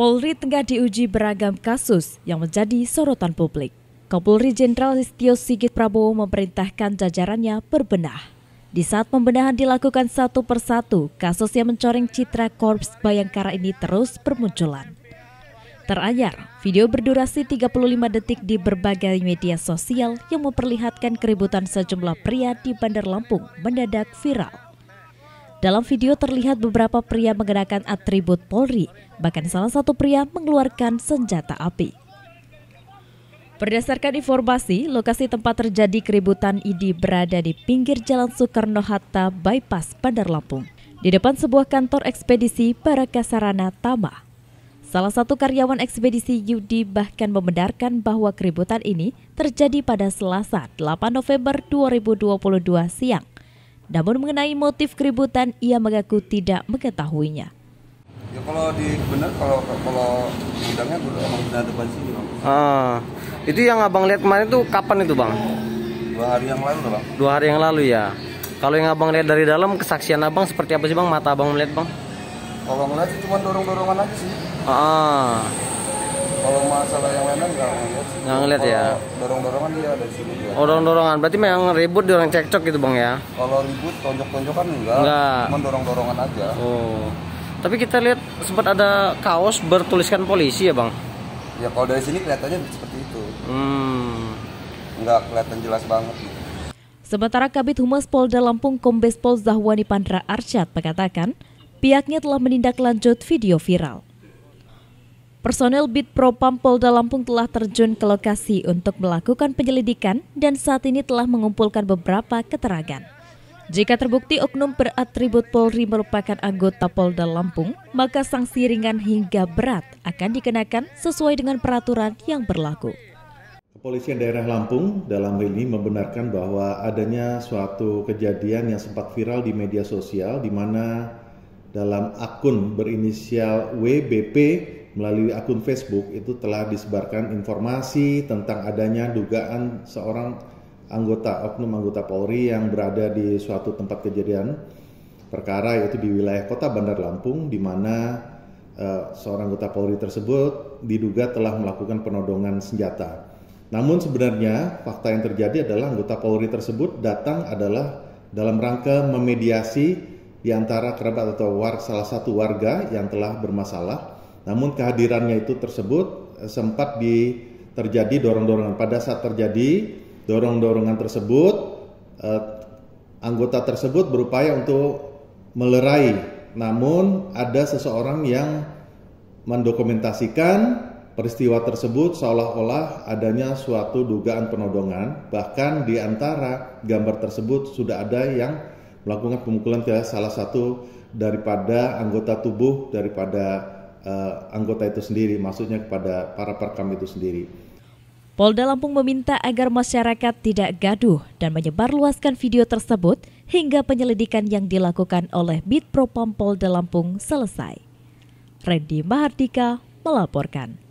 Polri tengah diuji beragam kasus yang menjadi sorotan publik. Kapolri Jenderal Listio Sigit Prabowo memerintahkan jajarannya berbenah. Di saat pembenahan dilakukan satu persatu, kasus yang mencoreng citra Korps Bayangkara ini terus bermunculan. Teranyar, video berdurasi 35 detik di berbagai media sosial yang memperlihatkan keributan sejumlah pria di Bandar Lampung mendadak viral. Dalam video terlihat beberapa pria mengenakan atribut Polri, bahkan salah satu pria mengeluarkan senjata api. Berdasarkan informasi, lokasi tempat terjadi keributan ini berada di pinggir Jalan Soekarno-Hatta Bypass Bandar Lampung, di depan sebuah kantor ekspedisi Barakasarana Tama. Salah satu karyawan ekspedisi Yudi bahkan membenarkan bahwa keributan ini terjadi pada Selasa 8 November 2022 siang namun mengenai motif keributan, ia mengaku tidak mengetahuinya. Ya kalau di benar kalau kalau gudangnya emang benar depan sini bang. Ah, itu yang abang lihat kemarin itu kapan itu bang? Dua hari yang lalu bang. Dua hari yang lalu ya. Kalau yang abang lihat dari dalam kesaksian abang seperti apa sih bang? Mata abang melihat bang? Kalau melihat cuma dorong-dorongan aja sih. Ah. Kalau masalah yang lain enggak ngeliat sih. Enggak ngeliat ya. Dorong-dorongan dia ada di sini. Ya. Oh, dorong-dorongan. Berarti memang ribut orang cekcok gitu, Bang ya. Kalau ribut tonjok-tonjokan enggak. Enggak. Cuma dorong-dorongan aja. Oh. Tapi kita lihat sempat ada kaos bertuliskan polisi ya, Bang. Ya kalau dari sini kelihatannya seperti itu. Hmm. Enggak kelihatan jelas banget. Sementara Kabit Humas Polda Lampung Kombes Pol Zahwani Pandra Arsyad mengatakan, pihaknya telah menindaklanjut video viral. Personel Bid Propam Polda Lampung telah terjun ke lokasi untuk melakukan penyelidikan dan saat ini telah mengumpulkan beberapa keterangan. Jika terbukti oknum beratribut Polri merupakan anggota Polda Lampung, maka sanksi ringan hingga berat akan dikenakan sesuai dengan peraturan yang berlaku. Kepolisian daerah Lampung dalam hal ini membenarkan bahwa adanya suatu kejadian yang sempat viral di media sosial di mana dalam akun berinisial WBP melalui akun Facebook itu telah disebarkan informasi tentang adanya dugaan seorang anggota oknum anggota Polri yang berada di suatu tempat kejadian perkara yaitu di wilayah Kota Bandar Lampung di mana uh, seorang anggota Polri tersebut diduga telah melakukan penodongan senjata. Namun sebenarnya fakta yang terjadi adalah anggota Polri tersebut datang adalah dalam rangka memediasi di antara kerabat atau war, salah satu warga yang telah bermasalah namun kehadirannya itu tersebut eh, sempat di, terjadi dorong-dorongan. Pada saat terjadi dorong-dorongan tersebut, eh, anggota tersebut berupaya untuk melerai. Namun ada seseorang yang mendokumentasikan peristiwa tersebut seolah-olah adanya suatu dugaan penodongan. Bahkan di antara gambar tersebut sudah ada yang melakukan pemukulan ke salah satu daripada anggota tubuh daripada uh, anggota itu sendiri, maksudnya kepada para perekam itu sendiri. Polda Lampung meminta agar masyarakat tidak gaduh dan menyebarluaskan video tersebut hingga penyelidikan yang dilakukan oleh Bid Propam Polda Lampung selesai. Randy Mahardika melaporkan.